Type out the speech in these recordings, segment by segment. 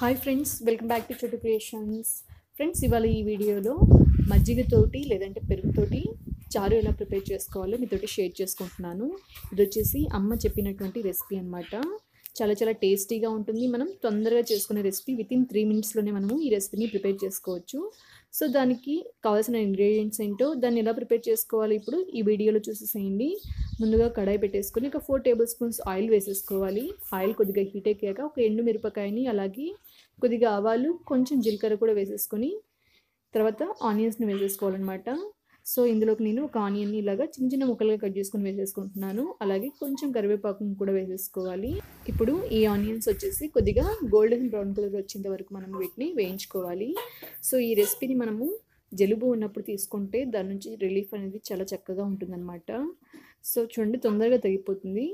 hi friends welcome back to Chotu creations friends ఇవాళ ఈ వీడియోలో మజ్జిగతోటి లేదంటే పెరుగుతోటి చారు ఎలా ప్రిపేర్ చేసుకోవాలో మీతోటి షేర్ చేసుకుంటున్నాను ఇది వచ్చేసి అమ్మ చెప్పినటువంటి రెసిపీ అనమాట చాలా చాలా టేస్టీగా ఉంటుంది మనం తొందరగా చేసుకునే రెసిపీ విత్ ఇన్ త్రీ మినిట్స్లోనే మనము ఈ రెసిపీని ప్రిపేర్ చేసుకోవచ్చు సో దానికి కావాల్సిన ఇంగ్రీడియంట్స్ ఏంటో దాన్ని ఎలా ప్రిపేర్ చేసుకోవాలి ఇప్పుడు ఈ వీడియోలో చూసేసేయండి ముందుగా కడాయి పెట్టేసుకొని ఒక ఫోర్ టేబుల్ స్పూన్స్ ఆయిల్ వేసేసుకోవాలి ఆయిల్ కొద్దిగా హీట్ అయ్యాక ఒక ఎండు మిరపకాయని అలాగే కొద్దిగా ఆవాలు కొంచెం జీలకర్ర కూడా వేసేసుకొని తర్వాత ఆనియన్స్ని వేసేసుకోవాలన్నమాట సో ఇందులోకి నేను ఒక ఆనియన్ని ఇలాగా చిన్న చిన్న ముక్కలుగా కట్ చేసుకుని వేసేసుకుంటున్నాను అలాగే కొంచెం కరివేపాకును కూడా వేసేసుకోవాలి ఇప్పుడు ఈ ఆనియన్స్ వచ్చేసి కొద్దిగా గోల్డెన్ బ్రౌన్ కలర్ వచ్చేంత వరకు మనం వీటిని వేయించుకోవాలి సో ఈ రెసిపీని మనము జలుబు ఉన్నప్పుడు తీసుకుంటే దాని నుంచి రిలీఫ్ అనేది చాలా చక్కగా ఉంటుందన్నమాట సో చూడండి తొందరగా తగ్గిపోతుంది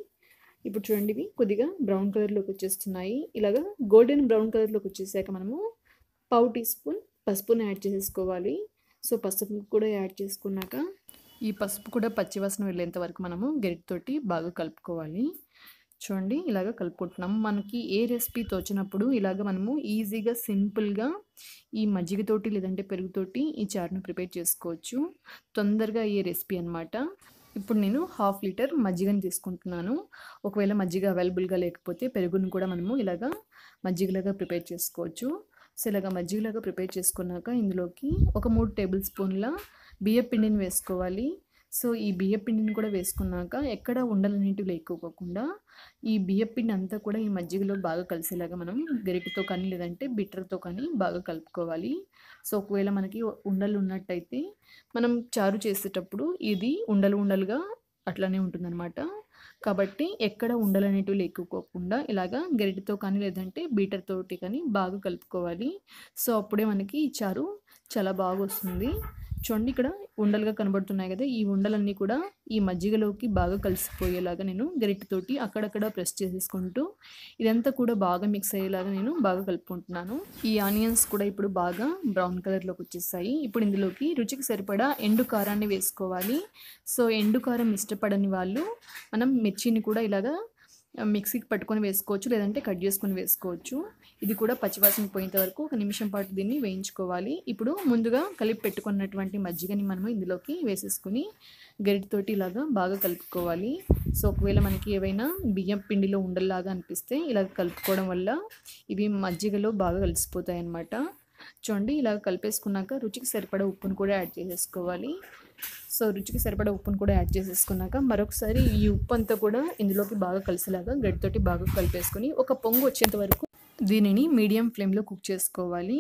ఇప్పుడు చూడండి ఇవి కొద్దిగా బ్రౌన్ కలర్లోకి వచ్చేస్తున్నాయి ఇలాగా గోల్డెన్ బ్రౌన్ కలర్లోకి వచ్చేసాక మనము పావు టీ స్పూన్ పసుపును యాడ్ చేసేసుకోవాలి సో పసుపు కూడా యాడ్ చేసుకున్నాక ఈ పసుపు కూడా పచ్చివాసన వెళ్ళేంత వరకు మనము గరిటితోటి బాగా కలుపుకోవాలి చూడండి ఇలాగ కలుపుకుంటున్నాం మనకి ఏ రెసిపీ తోచినప్పుడు ఇలాగ మనము ఈజీగా సింపుల్గా ఈ మజ్జిగతోటి లేదంటే పెరుగుతోటి ఈ చారును ప్రిపేర్ చేసుకోవచ్చు తొందరగా ఏ రెసిపీ అనమాట ఇప్పుడు నేను హాఫ్ లీటర్ మజ్జిగని తీసుకుంటున్నాను ఒకవేళ మజ్జిగ అవైలబుల్గా లేకపోతే పెరుగును కూడా మనము ఇలాగా మజ్జిగలాగా ప్రిపేర్ చేసుకోవచ్చు సో ఇలాగ మజ్జిగలాగా ప్రిపేర్ చేసుకున్నాక ఇందులోకి ఒక మూడు టేబుల్ స్పూన్ల బియ్య పిండిని వేసుకోవాలి సో ఈ బియ్యపిండిని కూడా వేసుకున్నాక ఎక్కడ ఉండలనేటివి లేకపోకుండా ఈ బియ్యపిండి అంతా కూడా ఈ మజ్జిగలో బాగా కలిసేలాగా మనం గరిటతో కానీ లేదంటే బిట్టర్తో కానీ బాగా కలుపుకోవాలి సో ఒకవేళ మనకి ఉండలు ఉన్నట్టయితే మనం చారు చేసేటప్పుడు ఇది ఉండలు ఉండలుగా అట్లానే ఉంటుందన్నమాట కాబట్టి ఎక్కడ ఉండలు అనేటివి లేకపోకుండా ఇలాగా గరిటతో కానీ లేదంటే బీటర్తోటి కానీ బాగా కలుపుకోవాలి సో అప్పుడే మనకి ఈ చారు చాలా బాగా వస్తుంది చూడండి ఇక్కడ ఉండలుగా కనబడుతున్నాయి కదా ఈ ఉండలన్నీ కూడా ఈ మజ్జిగలోకి బాగా కలిసిపోయేలాగా నేను గరిటెతోటి అక్కడక్కడ ప్రెస్ చేసేసుకుంటూ ఇదంతా కూడా బాగా మిక్స్ అయ్యేలాగా నేను బాగా కలుపుకుంటున్నాను ఈ ఆనియన్స్ కూడా ఇప్పుడు బాగా బ్రౌన్ కలర్లోకి వచ్చేసాయి ఇప్పుడు ఇందులోకి రుచికి సరిపడా ఎండు కారాన్ని వేసుకోవాలి సో ఎండు కారం ఇష్టపడని వాళ్ళు మనం మిర్చిని కూడా ఇలాగా మిక్సీకి పట్టుకొని వేసుకోవచ్చు లేదంటే కట్ చేసుకొని వేసుకోవచ్చు ఇది కూడా పచ్చివాసన పోయేంత వరకు ఒక నిమిషం పాటు దీన్ని వేయించుకోవాలి ఇప్పుడు ముందుగా కలిపి పెట్టుకున్నటువంటి మజ్జిగని మనము ఇందులోకి వేసేసుకుని గరిటితోటి ఇలాగా బాగా కలుపుకోవాలి సో ఒకవేళ మనకి ఏవైనా బియ్యం పిండిలో ఉండల్లాగా అనిపిస్తే ఇలా కలుపుకోవడం వల్ల ఇవి మజ్జిగలో బాగా కలిసిపోతాయి అన్నమాట చూడండి ఇలా కలిపేసుకున్నాక రుచికి సరిపడ ఉప్పును కూడా యాడ్ చేసేసుకోవాలి సో రుచికి సరిపడ ఉప్పును కూడా యాడ్ చేసేసుకున్నాక మరొకసారి ఈ ఉప్పు అంతా కూడా ఇందులోకి బాగా కలిసేలాగా గడ్డితోటి బాగా కలిపేసుకొని ఒక పొంగు వచ్చేంత వరకు దీనిని మీడియం ఫ్లేమ్లో కుక్ చేసుకోవాలి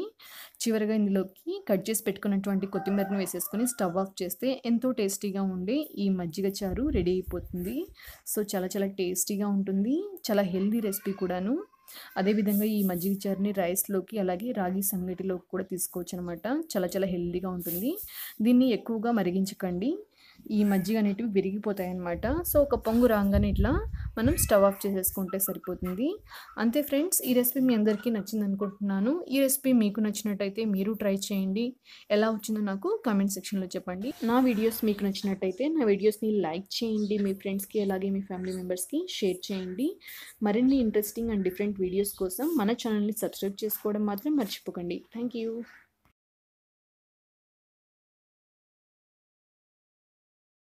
చివరిగా ఇందులోకి కట్ చేసి పెట్టుకున్నటువంటి కొత్తిమీరను వేసేసుకొని స్టవ్ ఆఫ్ చేస్తే ఎంతో టేస్టీగా ఉండే ఈ మజ్జిగ చారు రెడీ అయిపోతుంది సో చాలా చాలా టేస్టీగా ఉంటుంది చాలా హెల్దీ రెసిపీ కూడాను అదేవిధంగా ఈ మజ్జిగ చారుని రైస్లోకి అలాగే రాగి సంగటిలోకి కూడా తీసుకోవచ్చు అనమాట చాలా చాలా హెల్దీగా ఉంటుంది దీన్ని ఎక్కువగా మరిగించకండి ఈ మజ్జిగ అనేటివి విరిగిపోతాయి అన్నమాట సో ఒక పొంగు రాగానే ఇట్లా మనం స్టవ్ ఆఫ్ చేసేసుకుంటే సరిపోతుంది అంతే ఫ్రెండ్స్ ఈ రెసిపీ మీ అందరికీ నచ్చింది అనుకుంటున్నాను ఈ రెసిపీ మీకు నచ్చినట్టయితే మీరు ట్రై చేయండి ఎలా వచ్చిందో నాకు కామెంట్ సెక్షన్లో చెప్పండి నా వీడియోస్ మీకు నచ్చినట్టయితే నా వీడియోస్ని లైక్ చేయండి మీ ఫ్రెండ్స్కి అలాగే మీ ఫ్యామిలీ మెంబర్స్కి షేర్ చేయండి మరిన్ని ఇంట్రెస్టింగ్ అండ్ డిఫరెంట్ వీడియోస్ కోసం మన ఛానల్ని సబ్స్క్రైబ్ చేసుకోవడం మాత్రం మర్చిపోకండి థ్యాంక్